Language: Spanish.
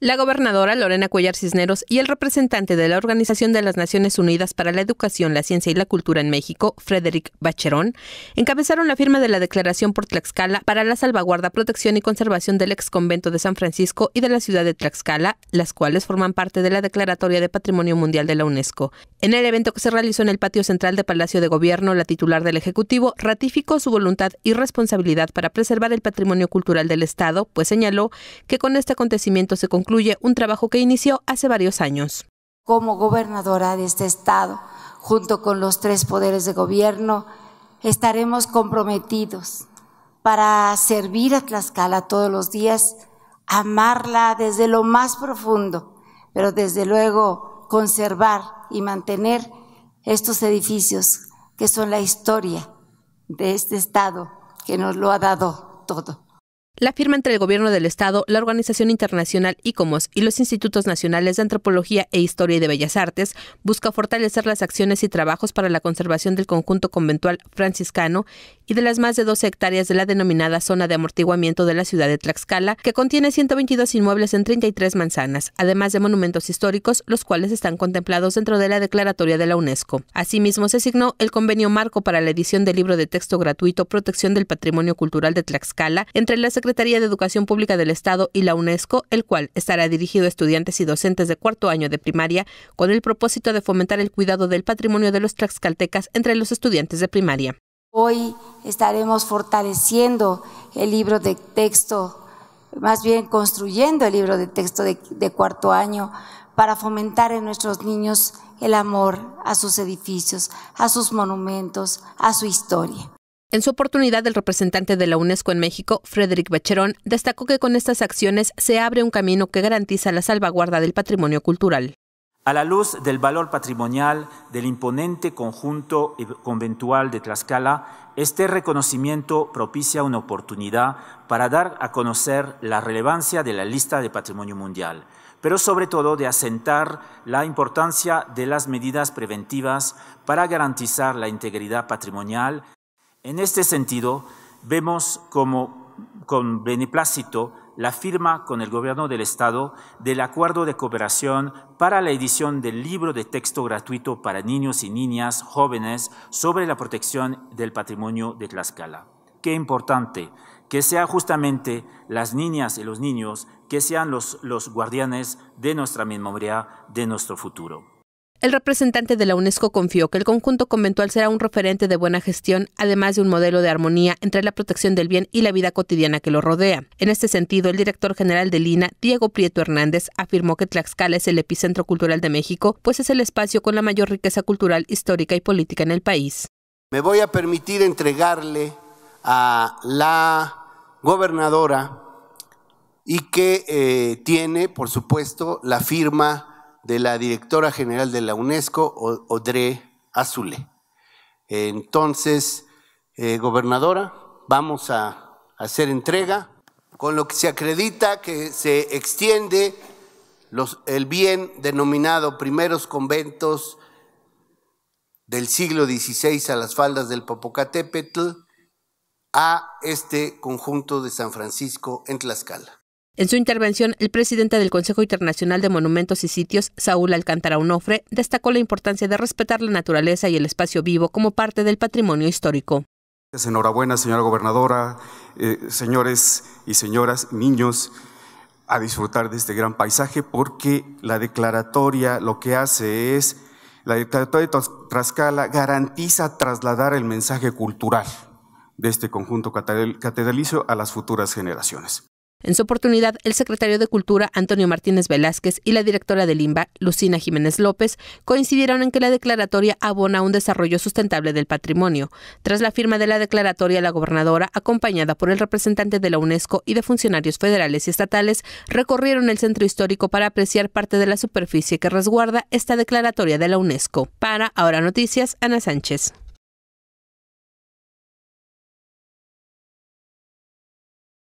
La gobernadora Lorena Cuellar Cisneros y el representante de la Organización de las Naciones Unidas para la Educación, la Ciencia y la Cultura en México, Frederick Bacherón, encabezaron la firma de la Declaración por Tlaxcala para la salvaguarda, protección y conservación del ex convento de San Francisco y de la ciudad de Tlaxcala, las cuales forman parte de la Declaratoria de Patrimonio Mundial de la UNESCO. En el evento que se realizó en el patio central de Palacio de Gobierno, la titular del Ejecutivo ratificó su voluntad y responsabilidad para preservar el patrimonio cultural del Estado, pues señaló que con este acontecimiento se concluyó Incluye un trabajo que inició hace varios años. Como gobernadora de este estado, junto con los tres poderes de gobierno, estaremos comprometidos para servir a Tlaxcala todos los días, amarla desde lo más profundo, pero desde luego conservar y mantener estos edificios que son la historia de este Estado que nos lo ha dado todo. La firma entre el Gobierno del Estado, la Organización Internacional ICOMOS y los Institutos Nacionales de Antropología e Historia y de Bellas Artes busca fortalecer las acciones y trabajos para la conservación del conjunto conventual franciscano y de las más de 12 hectáreas de la denominada zona de amortiguamiento de la ciudad de Tlaxcala, que contiene 122 inmuebles en 33 manzanas, además de monumentos históricos, los cuales están contemplados dentro de la declaratoria de la UNESCO. Asimismo, se signó el convenio marco para la edición del libro de texto gratuito Protección del Patrimonio Cultural de Tlaxcala entre las Secretaría de Educación Pública del Estado y la UNESCO, el cual estará dirigido a estudiantes y docentes de cuarto año de primaria con el propósito de fomentar el cuidado del patrimonio de los tlaxcaltecas entre los estudiantes de primaria. Hoy estaremos fortaleciendo el libro de texto, más bien construyendo el libro de texto de, de cuarto año para fomentar en nuestros niños el amor a sus edificios, a sus monumentos, a su historia. En su oportunidad, el representante de la UNESCO en México, Frederick Becherón, destacó que con estas acciones se abre un camino que garantiza la salvaguarda del patrimonio cultural. A la luz del valor patrimonial del imponente conjunto conventual de Tlaxcala, este reconocimiento propicia una oportunidad para dar a conocer la relevancia de la lista de patrimonio mundial, pero sobre todo de asentar la importancia de las medidas preventivas para garantizar la integridad patrimonial en este sentido, vemos como con beneplácito la firma con el Gobierno del Estado del acuerdo de cooperación para la edición del libro de texto gratuito para niños y niñas jóvenes sobre la protección del patrimonio de Tlaxcala. Qué importante que sean justamente las niñas y los niños que sean los, los guardianes de nuestra memoria, de nuestro futuro. El representante de la UNESCO confió que el conjunto conventual será un referente de buena gestión, además de un modelo de armonía entre la protección del bien y la vida cotidiana que lo rodea. En este sentido, el director general de Lina, Diego Prieto Hernández, afirmó que Tlaxcala es el epicentro cultural de México, pues es el espacio con la mayor riqueza cultural, histórica y política en el país. Me voy a permitir entregarle a la gobernadora y que eh, tiene, por supuesto, la firma de la directora general de la UNESCO, Audrey Azule. Entonces, eh, gobernadora, vamos a hacer entrega, con lo que se acredita que se extiende el bien denominado primeros conventos del siglo XVI a las faldas del Popocatépetl a este conjunto de San Francisco en Tlaxcala. En su intervención, el presidente del Consejo Internacional de Monumentos y Sitios, Saúl Alcántara Unofre, destacó la importancia de respetar la naturaleza y el espacio vivo como parte del patrimonio histórico. Pues enhorabuena, señora gobernadora, eh, señores y señoras, niños, a disfrutar de este gran paisaje porque la declaratoria lo que hace es, la declaratoria de Trascala garantiza trasladar el mensaje cultural de este conjunto catedralicio a las futuras generaciones. En su oportunidad, el secretario de Cultura, Antonio Martínez Velázquez, y la directora del IMBA, Lucina Jiménez López, coincidieron en que la declaratoria abona un desarrollo sustentable del patrimonio. Tras la firma de la declaratoria, la gobernadora, acompañada por el representante de la UNESCO y de funcionarios federales y estatales, recorrieron el centro histórico para apreciar parte de la superficie que resguarda esta declaratoria de la UNESCO. Para Ahora Noticias, Ana Sánchez.